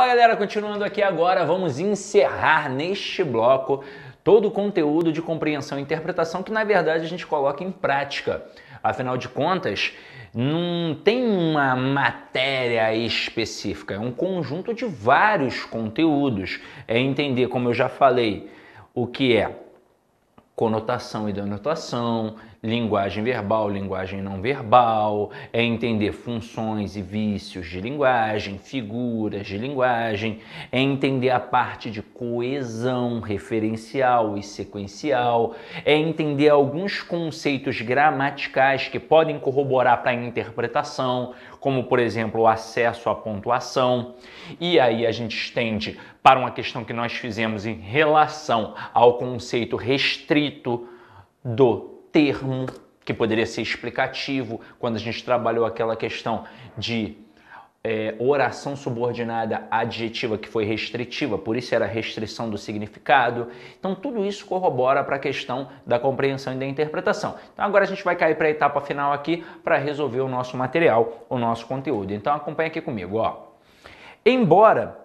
Fala galera, continuando aqui agora, vamos encerrar neste bloco todo o conteúdo de compreensão e interpretação que na verdade a gente coloca em prática. Afinal de contas, não tem uma matéria específica, é um conjunto de vários conteúdos. É entender, como eu já falei, o que é conotação e denotação, linguagem verbal, linguagem não verbal, é entender funções e vícios de linguagem, figuras de linguagem, é entender a parte de coesão referencial e sequencial, é entender alguns conceitos gramaticais que podem corroborar para a interpretação, como por exemplo o acesso à pontuação. E aí a gente estende para uma questão que nós fizemos em relação ao conceito restrito do termo que poderia ser explicativo quando a gente trabalhou aquela questão de é, oração subordinada adjetiva que foi restritiva, por isso era restrição do significado. Então, tudo isso corrobora para a questão da compreensão e da interpretação. Então, agora a gente vai cair para a etapa final aqui para resolver o nosso material, o nosso conteúdo. Então, acompanha aqui comigo. Ó. Embora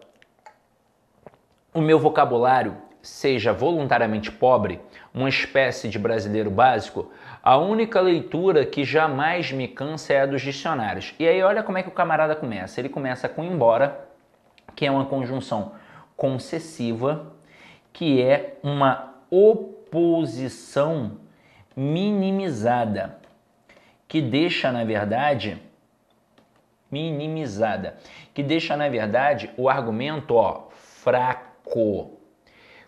o meu vocabulário seja voluntariamente pobre, uma espécie de brasileiro básico, a única leitura que jamais me cansa é a dos dicionários. E aí olha como é que o camarada começa. Ele começa com embora, que é uma conjunção concessiva, que é uma oposição minimizada, que deixa, na verdade, minimizada, que deixa, na verdade, o argumento ó, fraco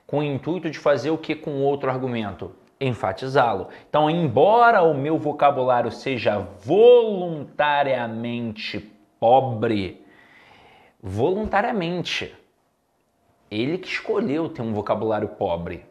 com o intuito de fazer o que com outro argumento? Enfatizá-lo. Então, embora o meu vocabulário seja voluntariamente pobre, voluntariamente, ele que escolheu ter um vocabulário pobre.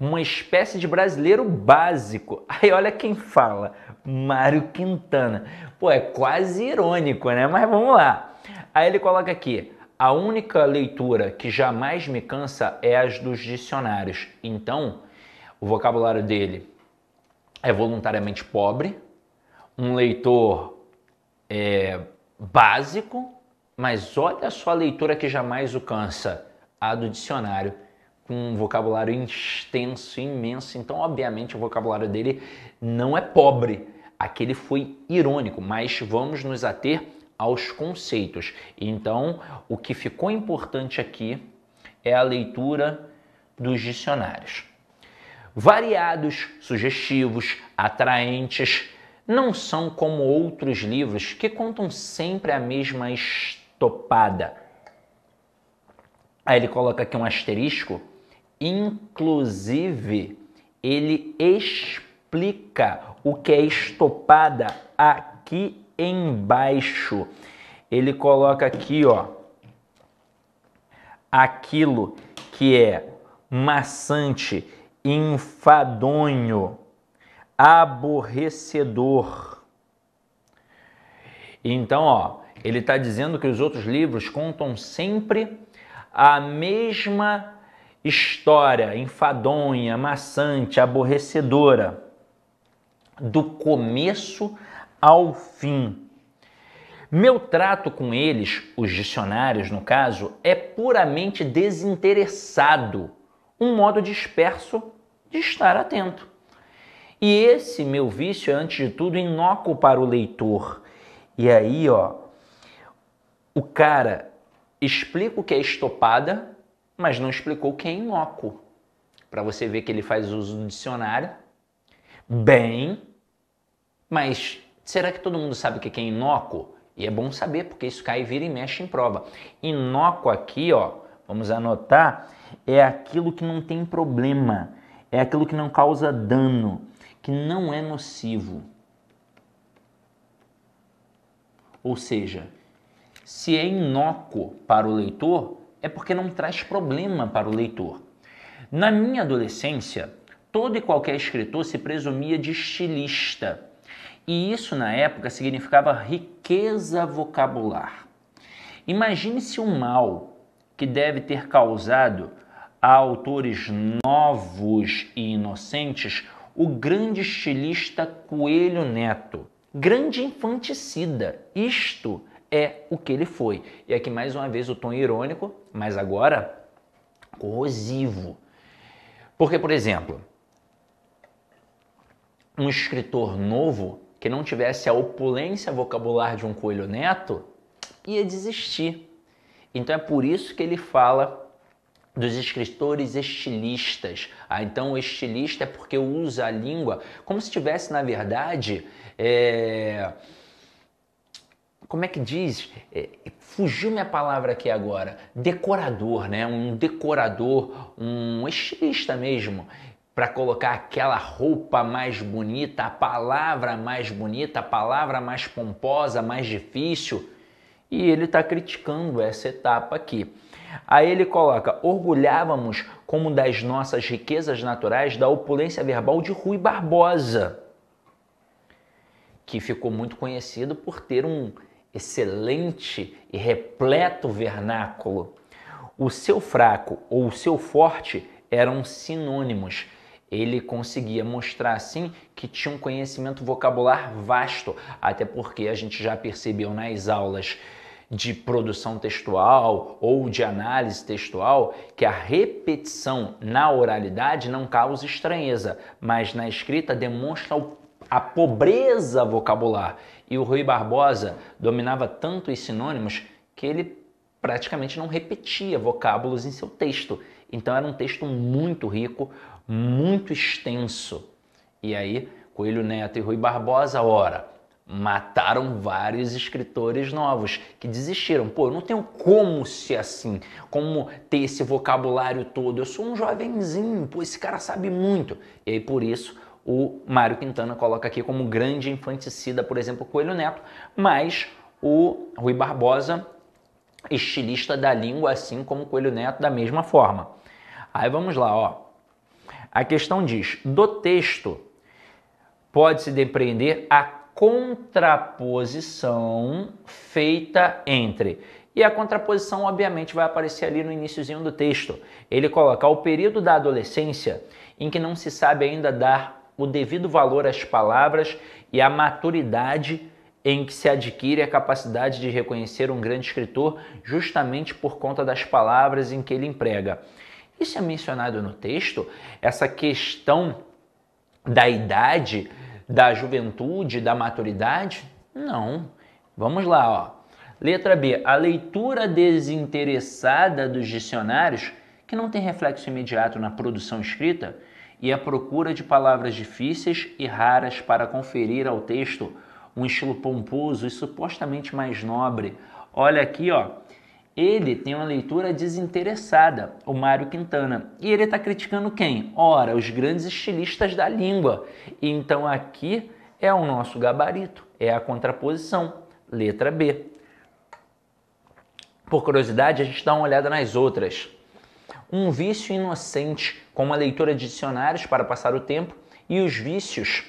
Uma espécie de brasileiro básico. Aí olha quem fala, Mário Quintana. Pô, é quase irônico, né? Mas vamos lá. Aí ele coloca aqui: a única leitura que jamais me cansa é as dos dicionários. Então, o vocabulário dele é voluntariamente pobre, um leitor é, básico, mas olha só a leitura que jamais o cansa, a do dicionário, com um vocabulário extenso, imenso. Então, obviamente, o vocabulário dele não é pobre. Aquele foi irônico, mas vamos nos ater aos conceitos. Então, o que ficou importante aqui é a leitura dos dicionários. Variados, sugestivos, atraentes, não são como outros livros que contam sempre a mesma estopada. Aí ele coloca aqui um asterisco. Inclusive, ele explica o que é estopada aqui embaixo. Ele coloca aqui, ó, aquilo que é maçante, enfadonho, aborrecedor. Então, ó, ele está dizendo que os outros livros contam sempre a mesma história enfadonha, maçante, aborrecedora, do começo ao fim. Meu trato com eles, os dicionários no caso, é puramente desinteressado, um modo disperso de estar atento. E esse meu vício é, antes de tudo, inócuo para o leitor. E aí, ó, o cara explica o que é estopada, mas não explicou o que é inócuo. Para você ver que ele faz uso do dicionário, bem, mas Será que todo mundo sabe o que é inócuo? E é bom saber, porque isso cai, vira e mexe em prova. Inócuo aqui, ó, vamos anotar, é aquilo que não tem problema, é aquilo que não causa dano, que não é nocivo. Ou seja, se é inócuo para o leitor, é porque não traz problema para o leitor. Na minha adolescência, todo e qualquer escritor se presumia de estilista e isso na época significava riqueza vocabular. Imagine se um mal que deve ter causado a autores novos e inocentes o grande estilista Coelho Neto, grande infanticida. Isto é o que ele foi. E aqui mais uma vez o tom irônico, mas agora corrosivo. Porque, por exemplo, um escritor novo que não tivesse a opulência vocabular de um coelho neto, ia desistir. Então é por isso que ele fala dos escritores estilistas. Ah, então o estilista é porque usa a língua como se tivesse, na verdade, é... como é que diz? É... Fugiu minha palavra aqui agora. Decorador, né? Um decorador, um estilista mesmo, para colocar aquela roupa mais bonita, a palavra mais bonita, a palavra mais pomposa, mais difícil. E ele está criticando essa etapa aqui. Aí ele coloca: orgulhávamos como das nossas riquezas naturais da opulência verbal de Rui Barbosa, que ficou muito conhecido por ter um excelente e repleto vernáculo. O seu fraco ou o seu forte eram sinônimos ele conseguia mostrar assim que tinha um conhecimento vocabular vasto, até porque a gente já percebeu nas aulas de produção textual ou de análise textual que a repetição na oralidade não causa estranheza, mas na escrita demonstra a pobreza vocabular. E o Rui Barbosa dominava tanto os sinônimos que ele praticamente não repetia vocábulos em seu texto. Então era um texto muito rico, muito extenso. E aí, Coelho Neto e Rui Barbosa, ora, mataram vários escritores novos que desistiram. Pô, eu não tenho como ser assim, como ter esse vocabulário todo. Eu sou um jovenzinho, pô, esse cara sabe muito. E aí, por isso, o Mário Quintana coloca aqui como grande infanticida, por exemplo, Coelho Neto, mas o Rui Barbosa, estilista da língua, assim como Coelho Neto, da mesma forma. Aí vamos lá, ó. A questão diz: do texto pode-se depreender a contraposição feita entre. E a contraposição, obviamente, vai aparecer ali no iníciozinho do texto. Ele coloca o período da adolescência em que não se sabe ainda dar o devido valor às palavras e à maturidade em que se adquire a capacidade de reconhecer um grande escritor justamente por conta das palavras em que ele emprega. Isso é mencionado no texto? Essa questão da idade, da juventude, da maturidade? Não. Vamos lá, ó. Letra B. A leitura desinteressada dos dicionários, que não tem reflexo imediato na produção escrita, e a procura de palavras difíceis e raras para conferir ao texto um estilo pomposo e supostamente mais nobre. Olha aqui, ó ele tem uma leitura desinteressada, o Mário Quintana. E ele está criticando quem? Ora, os grandes estilistas da língua. Então aqui é o nosso gabarito, é a contraposição, letra B. Por curiosidade, a gente dá uma olhada nas outras. Um vício inocente, com uma leitura de dicionários para passar o tempo, e os vícios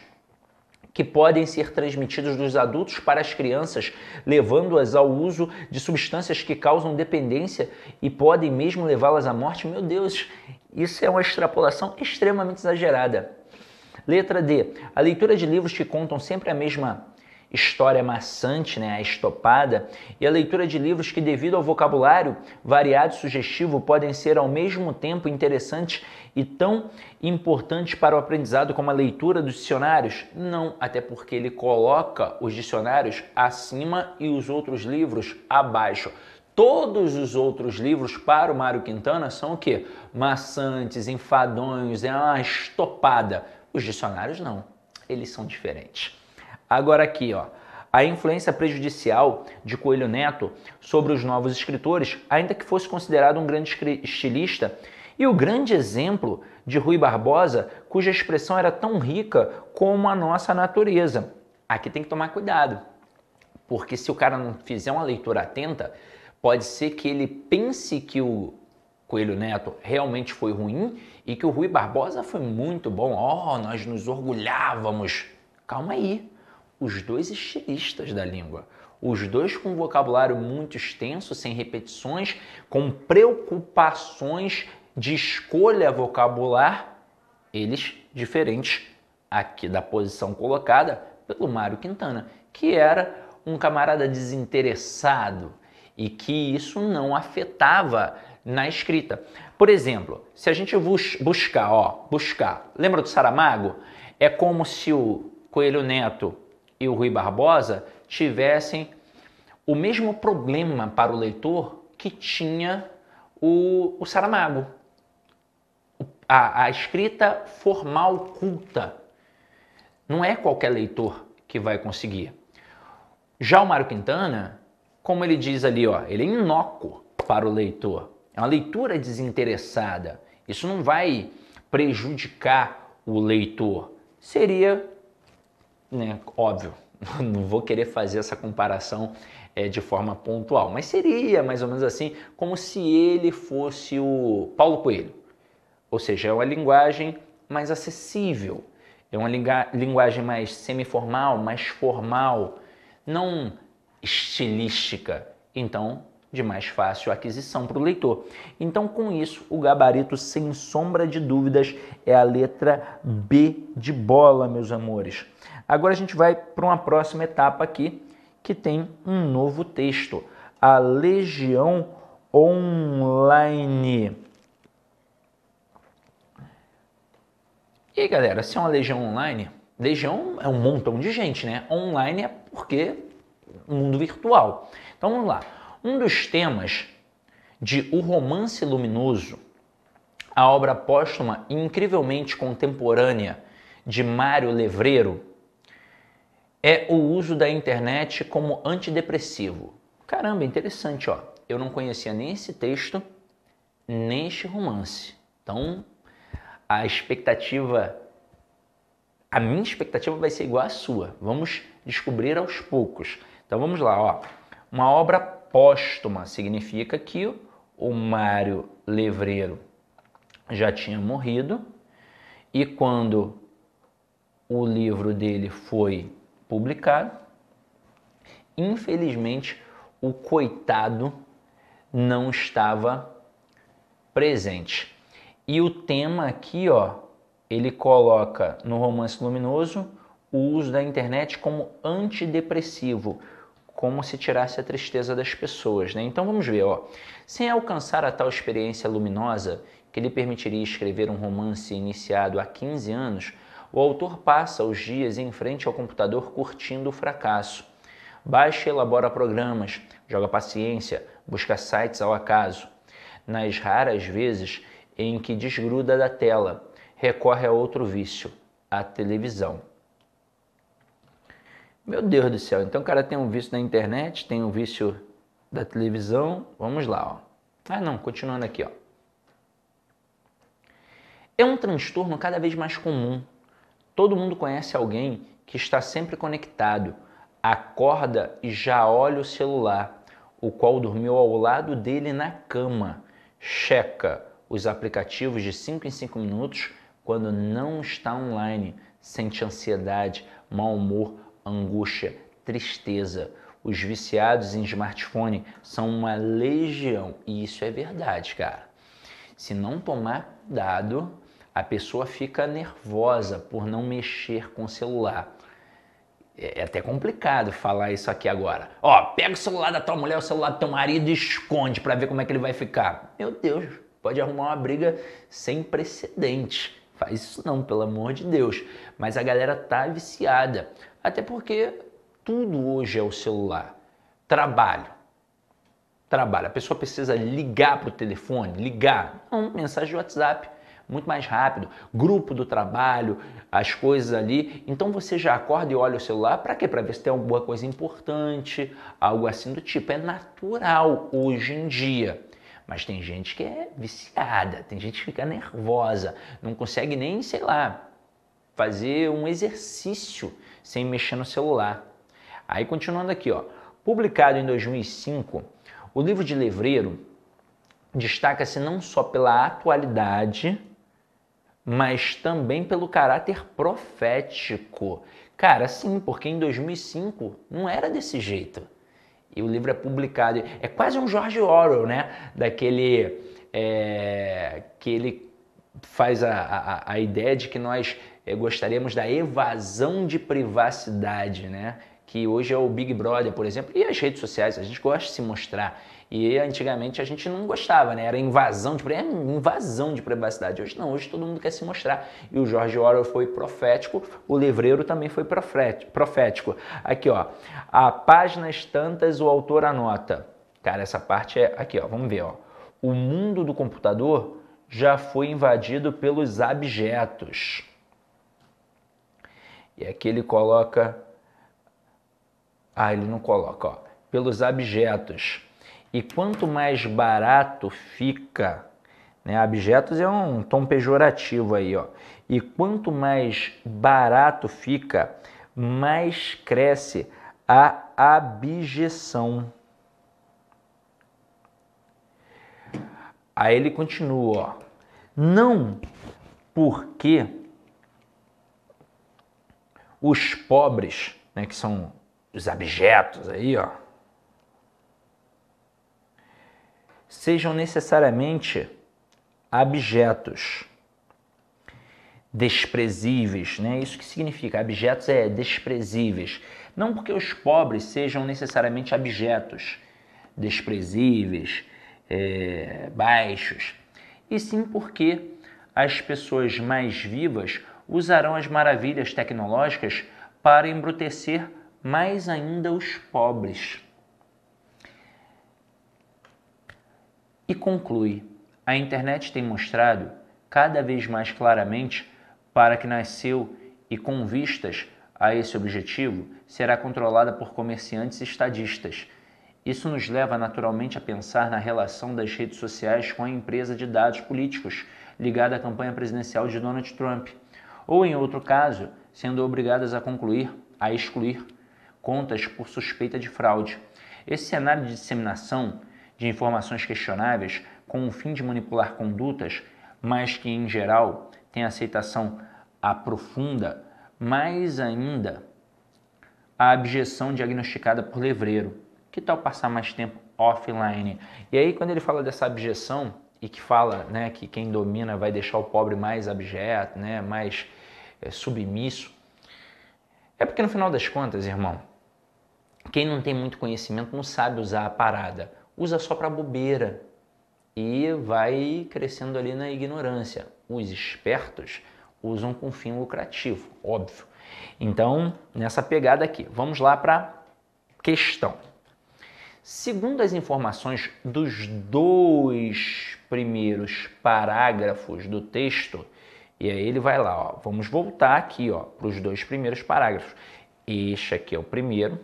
que podem ser transmitidos dos adultos para as crianças, levando-as ao uso de substâncias que causam dependência e podem mesmo levá-las à morte. Meu Deus, isso é uma extrapolação extremamente exagerada. Letra D. A leitura de livros que contam sempre a mesma História Maçante, né, a estopada, e a leitura de livros que, devido ao vocabulário variado e sugestivo, podem ser ao mesmo tempo interessantes e tão importantes para o aprendizado como a leitura dos dicionários? Não, até porque ele coloca os dicionários acima e os outros livros abaixo. Todos os outros livros para o Mário Quintana são o quê? Maçantes, enfadonhos, é uma estopada. Os dicionários não, eles são diferentes. Agora aqui, ó. A influência prejudicial de Coelho Neto sobre os novos escritores, ainda que fosse considerado um grande estilista, e o grande exemplo de Rui Barbosa, cuja expressão era tão rica como a nossa natureza. Aqui tem que tomar cuidado, porque se o cara não fizer uma leitura atenta, pode ser que ele pense que o Coelho Neto realmente foi ruim e que o Rui Barbosa foi muito bom. Oh, nós nos orgulhávamos. Calma aí os dois estilistas da língua. Os dois com vocabulário muito extenso, sem repetições, com preocupações de escolha vocabular, eles diferentes aqui da posição colocada pelo Mário Quintana, que era um camarada desinteressado e que isso não afetava na escrita. Por exemplo, se a gente bus buscar, ó, buscar, lembra do Saramago? É como se o Coelho Neto e o Rui Barbosa tivessem o mesmo problema para o leitor que tinha o, o Saramago. A, a escrita formal culta. Não é qualquer leitor que vai conseguir. Já o Mário Quintana, como ele diz ali, ó, ele é inócuo para o leitor. É uma leitura desinteressada. Isso não vai prejudicar o leitor. Seria né, óbvio, não vou querer fazer essa comparação é, de forma pontual, mas seria mais ou menos assim, como se ele fosse o Paulo Coelho. Ou seja, é uma linguagem mais acessível, é uma linguagem mais semiformal, mais formal, não estilística, então de mais fácil aquisição para o leitor. Então, com isso, o gabarito, sem sombra de dúvidas, é a letra B de bola, meus amores. Agora a gente vai para uma próxima etapa aqui, que tem um novo texto, a Legião Online. E aí, galera, se é uma legião online, legião é um montão de gente, né? Online é porque o mundo virtual. Então vamos lá. Um dos temas de O Romance Luminoso, a obra póstuma incrivelmente contemporânea de Mário Levreiro, é o uso da internet como antidepressivo. Caramba, interessante, ó. Eu não conhecia nem esse texto, nem este romance. Então, a expectativa a minha expectativa vai ser igual à sua. Vamos descobrir aos poucos. Então vamos lá, ó. Uma obra póstuma significa que o Mário Levreiro já tinha morrido e quando o livro dele foi publicado. Infelizmente, o coitado não estava presente. E o tema aqui, ó, ele coloca no romance luminoso o uso da internet como antidepressivo, como se tirasse a tristeza das pessoas, né? Então vamos ver, ó. Sem alcançar a tal experiência luminosa que lhe permitiria escrever um romance iniciado há 15 anos, o autor passa os dias em frente ao computador curtindo o fracasso. Baixa e elabora programas, joga paciência, busca sites ao acaso. Nas raras vezes em que desgruda da tela, recorre a outro vício, a televisão. Meu Deus do céu, então o cara tem um vício na internet, tem um vício da televisão. Vamos lá, ó. Ah, não, continuando aqui, ó. É um transtorno cada vez mais comum Todo mundo conhece alguém que está sempre conectado, acorda e já olha o celular, o qual dormiu ao lado dele na cama, checa os aplicativos de 5 em 5 minutos quando não está online, sente ansiedade, mau humor, angústia, tristeza. Os viciados em smartphone são uma legião e isso é verdade, cara. Se não tomar cuidado, a pessoa fica nervosa por não mexer com o celular. É, é até complicado falar isso aqui agora. Ó, pega o celular da tua mulher, o celular do teu marido e esconde para ver como é que ele vai ficar. Meu Deus, pode arrumar uma briga sem precedente. Faz isso não, pelo amor de Deus. Mas a galera tá viciada. Até porque tudo hoje é o celular. Trabalho. Trabalho. A pessoa precisa ligar pro telefone, ligar. Não, mensagem de WhatsApp muito mais rápido. Grupo do trabalho, as coisas ali. Então você já acorda e olha o celular para quê? Para ver se tem alguma coisa importante, algo assim do tipo. É natural hoje em dia. Mas tem gente que é viciada, tem gente que fica nervosa, não consegue nem, sei lá, fazer um exercício sem mexer no celular. Aí continuando aqui, ó, publicado em 2005, o livro de Levreiro destaca-se não só pela atualidade mas também pelo caráter profético. Cara, sim, porque em 2005 não era desse jeito. E o livro é publicado. É quase um George Orwell, né? Daquele. É, que ele faz a, a, a ideia de que nós é, gostaríamos da evasão de privacidade, né? Que hoje é o Big Brother, por exemplo, e as redes sociais, a gente gosta de se mostrar. E antigamente a gente não gostava, né? Era invasão de, é invasão de privacidade. Hoje não, hoje todo mundo quer se mostrar. E o George Orwell foi profético, o Livreiro também foi profético. Aqui, ó. A páginas tantas o autor anota. Cara, essa parte é aqui, ó. Vamos ver, ó. O mundo do computador já foi invadido pelos abjetos. E aqui ele coloca Ah, ele não coloca, ó. Pelos abjetos e quanto mais barato fica, né, abjetos é um tom pejorativo aí, ó. E quanto mais barato fica, mais cresce a abjeção. Aí ele continua, ó. Não porque os pobres, né, que são os abjetos aí, ó, sejam necessariamente abjetos, desprezíveis, né? Isso que significa abjetos é desprezíveis. Não porque os pobres sejam necessariamente abjetos, desprezíveis, é, baixos, e sim porque as pessoas mais vivas usarão as maravilhas tecnológicas para embrutecer mais ainda os pobres. E conclui: a internet tem mostrado cada vez mais claramente para que nasceu e com vistas a esse objetivo será controlada por comerciantes e estadistas. Isso nos leva naturalmente a pensar na relação das redes sociais com a empresa de dados políticos ligada à campanha presidencial de Donald Trump, ou em outro caso, sendo obrigadas a concluir, a excluir contas por suspeita de fraude. Esse cenário de disseminação de informações questionáveis com o fim de manipular condutas, mas que em geral tem aceitação aprofunda, mais ainda a abjeção diagnosticada por Levreiro. Que tal passar mais tempo offline? E aí quando ele fala dessa abjeção e que fala, né, que quem domina vai deixar o pobre mais abjeto, né, mais é, submisso, é porque no final das contas, irmão, quem não tem muito conhecimento não sabe usar a parada usa só para bobeira e vai crescendo ali na ignorância. Os espertos usam com fim lucrativo, óbvio. Então, nessa pegada aqui, vamos lá para questão. Segundo as informações dos dois primeiros parágrafos do texto, e aí ele vai lá, ó, vamos voltar aqui para os dois primeiros parágrafos. Este aqui é o primeiro,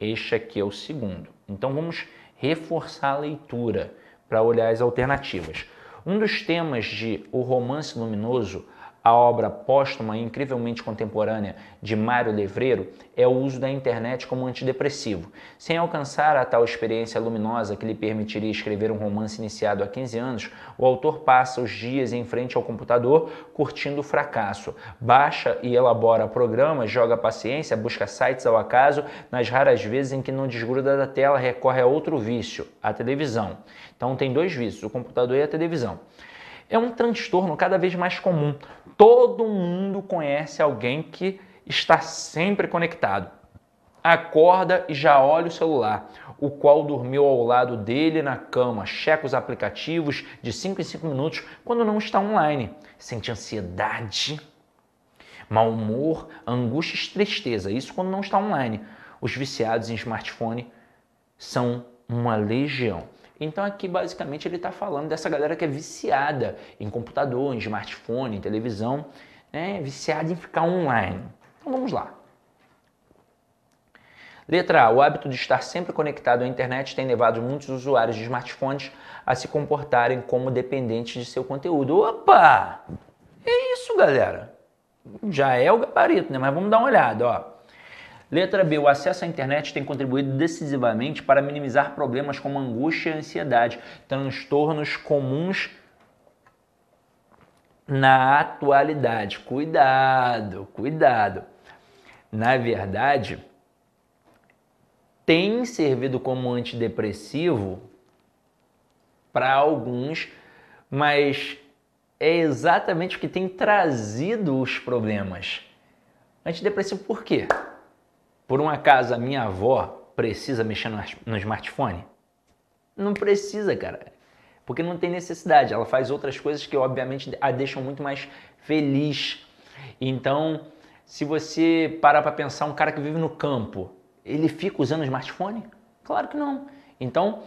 este aqui é o segundo. Então vamos reforçar a leitura para olhar as alternativas. Um dos temas de O Romance Luminoso a obra póstuma e incrivelmente contemporânea de Mário Levreiro é o uso da internet como antidepressivo. Sem alcançar a tal experiência luminosa que lhe permitiria escrever um romance iniciado há 15 anos, o autor passa os dias em frente ao computador curtindo o fracasso, baixa e elabora programas, joga paciência, busca sites ao acaso, nas raras vezes em que não desgruda da tela, recorre a outro vício, a televisão. Então tem dois vícios, o computador e a televisão é um transtorno cada vez mais comum. Todo mundo conhece alguém que está sempre conectado. Acorda e já olha o celular, o qual dormiu ao lado dele na cama, checa os aplicativos de 5 em 5 minutos quando não está online. Sente ansiedade, mau humor, angústia e tristeza. Isso quando não está online. Os viciados em smartphone são uma legião. Então aqui basicamente ele está falando dessa galera que é viciada em computador, em smartphone, em televisão, né? viciada em ficar online. Então vamos lá. Letra A. O hábito de estar sempre conectado à internet tem levado muitos usuários de smartphones a se comportarem como dependentes de seu conteúdo. Opa! É isso, galera. Já é o gabarito, né? Mas vamos dar uma olhada, ó. Letra B. O acesso à internet tem contribuído decisivamente para minimizar problemas como angústia e ansiedade, transtornos comuns na atualidade. Cuidado, cuidado. Na verdade, tem servido como antidepressivo para alguns, mas é exatamente o que tem trazido os problemas. Antidepressivo por quê? Por um acaso a minha avó precisa mexer no smartphone? Não precisa, cara. Porque não tem necessidade. Ela faz outras coisas que, obviamente, a deixam muito mais feliz. Então, se você parar para pensar, um cara que vive no campo, ele fica usando o smartphone? Claro que não. Então,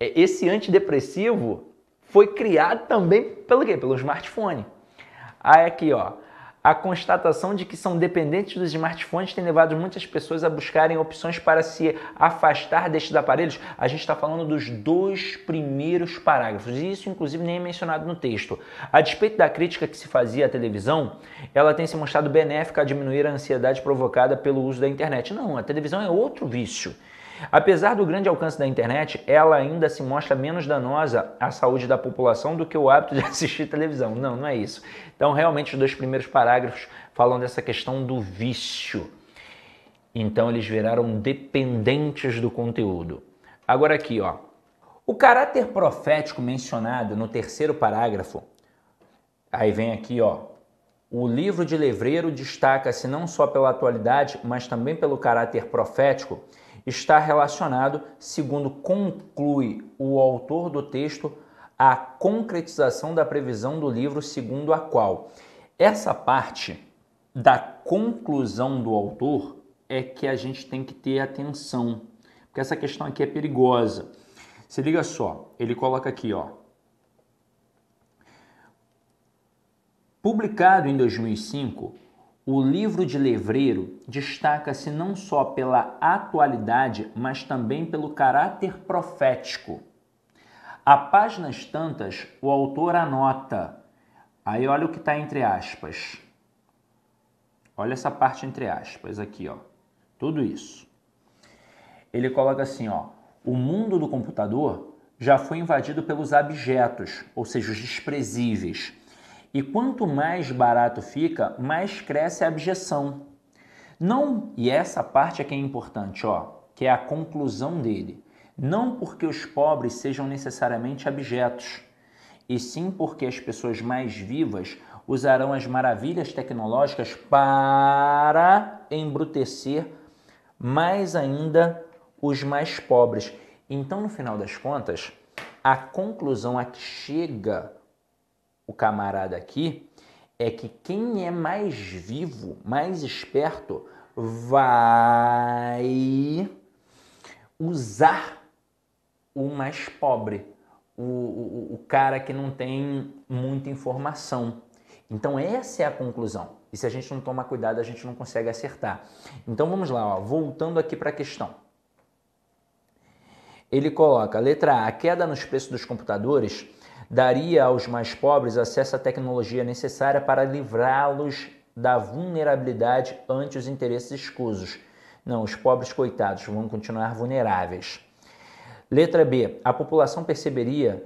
é, esse antidepressivo foi criado também pelo quê? Pelo smartphone. Aí aqui, ó a constatação de que são dependentes dos smartphones tem levado muitas pessoas a buscarem opções para se afastar destes aparelhos. A gente está falando dos dois primeiros parágrafos, e isso, inclusive, nem é mencionado no texto. A despeito da crítica que se fazia à televisão, ela tem se mostrado benéfica a diminuir a ansiedade provocada pelo uso da internet. Não, a televisão é outro vício. Apesar do grande alcance da internet, ela ainda se mostra menos danosa à saúde da população do que o hábito de assistir televisão. Não, não é isso. Então, realmente, os dois primeiros parágrafos falam dessa questão do vício. Então, eles viraram dependentes do conteúdo. Agora, aqui, ó. O caráter profético mencionado no terceiro parágrafo, aí vem aqui, ó, o livro de Levreiro destaca-se não só pela atualidade, mas também pelo caráter profético está relacionado, segundo conclui o autor do texto, à concretização da previsão do livro, segundo a qual essa parte da conclusão do autor é que a gente tem que ter atenção, porque essa questão aqui é perigosa. Se liga só, ele coloca aqui, ó. Publicado em 2005, o livro de Levreiro destaca-se não só pela atualidade, mas também pelo caráter profético. A páginas tantas, o autor anota. Aí olha o que está entre aspas. Olha essa parte entre aspas aqui, ó. Tudo isso. Ele coloca assim, ó. O mundo do computador já foi invadido pelos abjetos, ou seja, os desprezíveis, e quanto mais barato fica, mais cresce a abjeção. Não, e essa parte é que é importante, ó, que é a conclusão dele. Não porque os pobres sejam necessariamente abjetos, e sim porque as pessoas mais vivas usarão as maravilhas tecnológicas para embrutecer mais ainda os mais pobres. Então, no final das contas, a conclusão a que chega o camarada aqui é que quem é mais vivo, mais esperto, vai usar o mais pobre, o, o, o, cara que não tem muita informação. Então, essa é a conclusão. E se a gente não tomar cuidado, a gente não consegue acertar. Então, vamos lá, ó, voltando aqui para a questão. Ele coloca, letra A, a queda nos preços dos computadores daria aos mais pobres acesso à tecnologia necessária para livrá-los da vulnerabilidade ante os interesses escusos. Não, os pobres coitados vão continuar vulneráveis. Letra B. A população perceberia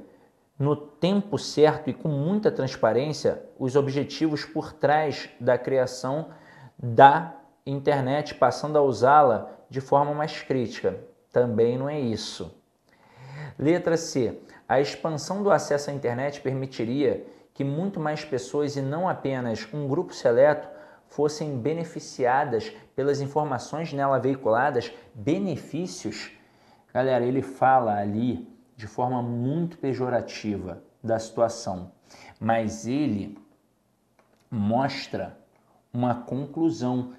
no tempo certo e com muita transparência os objetivos por trás da criação da internet, passando a usá-la de forma mais crítica. Também não é isso. Letra C. A expansão do acesso à internet permitiria que muito mais pessoas e não apenas um grupo seleto fossem beneficiadas pelas informações nela veiculadas, benefícios. Galera, ele fala ali de forma muito pejorativa da situação, mas ele mostra uma conclusão.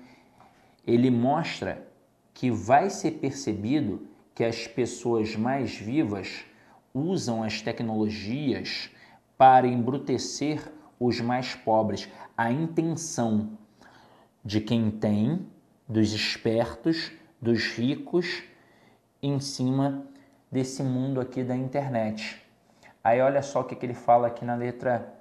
Ele mostra que vai ser percebido que as pessoas mais vivas usam as tecnologias para embrutecer os mais pobres. A intenção de quem tem, dos espertos, dos ricos, em cima desse mundo aqui da internet. Aí olha só o que, que ele fala aqui na letra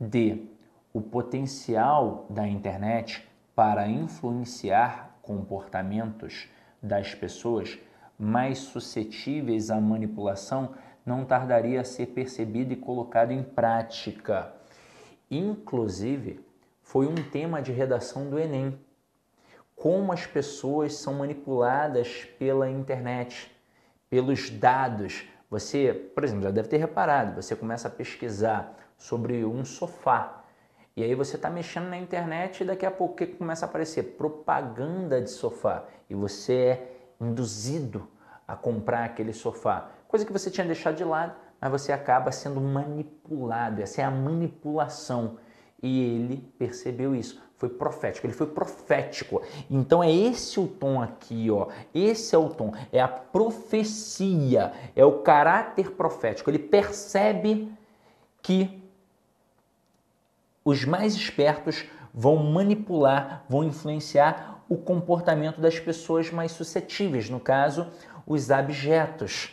D. O potencial da internet para influenciar comportamentos das pessoas mais suscetíveis à manipulação, não tardaria a ser percebido e colocado em prática. Inclusive, foi um tema de redação do Enem. Como as pessoas são manipuladas pela internet, pelos dados. Você, por exemplo, já deve ter reparado, você começa a pesquisar sobre um sofá. E aí você está mexendo na internet e daqui a pouco começa a aparecer propaganda de sofá. E você é induzido a comprar aquele sofá, coisa que você tinha deixado de lado, mas você acaba sendo manipulado. Essa é a manipulação. E ele percebeu isso. Foi profético, ele foi profético. Então é esse o tom aqui, ó. Esse é o tom, é a profecia, é o caráter profético. Ele percebe que os mais espertos vão manipular, vão influenciar o comportamento das pessoas mais suscetíveis, no caso, os abjetos,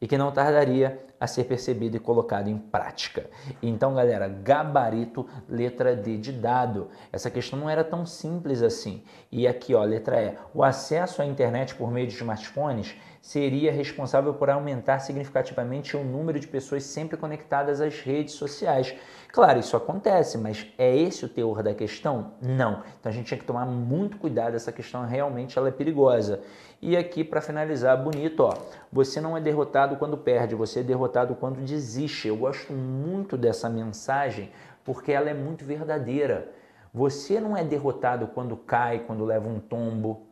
e que não tardaria a ser percebido e colocado em prática. Então, galera, gabarito, letra D de dado. Essa questão não era tão simples assim. E aqui, ó, letra E. O acesso à internet por meio de smartphones seria responsável por aumentar significativamente o número de pessoas sempre conectadas às redes sociais. Claro, isso acontece, mas é esse o teor da questão? Não. Então a gente tinha que tomar muito cuidado, essa questão realmente ela é perigosa. E aqui para finalizar, bonito, ó. Você não é derrotado quando perde, você é derrotado derrotado quando desiste. Eu gosto muito dessa mensagem porque ela é muito verdadeira. Você não é derrotado quando cai, quando leva um tombo.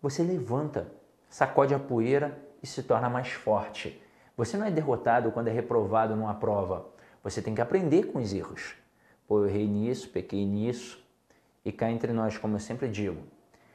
Você levanta, sacode a poeira e se torna mais forte. Você não é derrotado quando é reprovado numa prova. Você tem que aprender com os erros. Pô, eu errei nisso, pequei nisso. E cá entre nós, como eu sempre digo,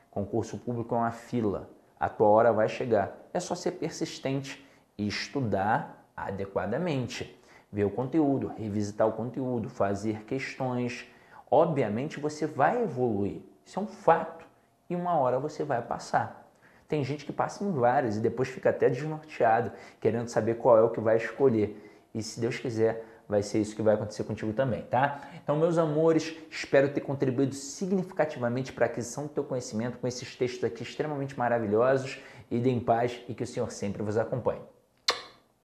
concurso público é uma fila. A tua hora vai chegar. É só ser persistente e estudar adequadamente. Ver o conteúdo, revisitar o conteúdo, fazer questões. Obviamente você vai evoluir, isso é um fato, e uma hora você vai passar. Tem gente que passa em várias e depois fica até desnorteado, querendo saber qual é o que vai escolher. E se Deus quiser, vai ser isso que vai acontecer contigo também, tá? Então, meus amores, espero ter contribuído significativamente para a aquisição do teu conhecimento com esses textos aqui extremamente maravilhosos. Idem em paz e que o Senhor sempre vos acompanhe.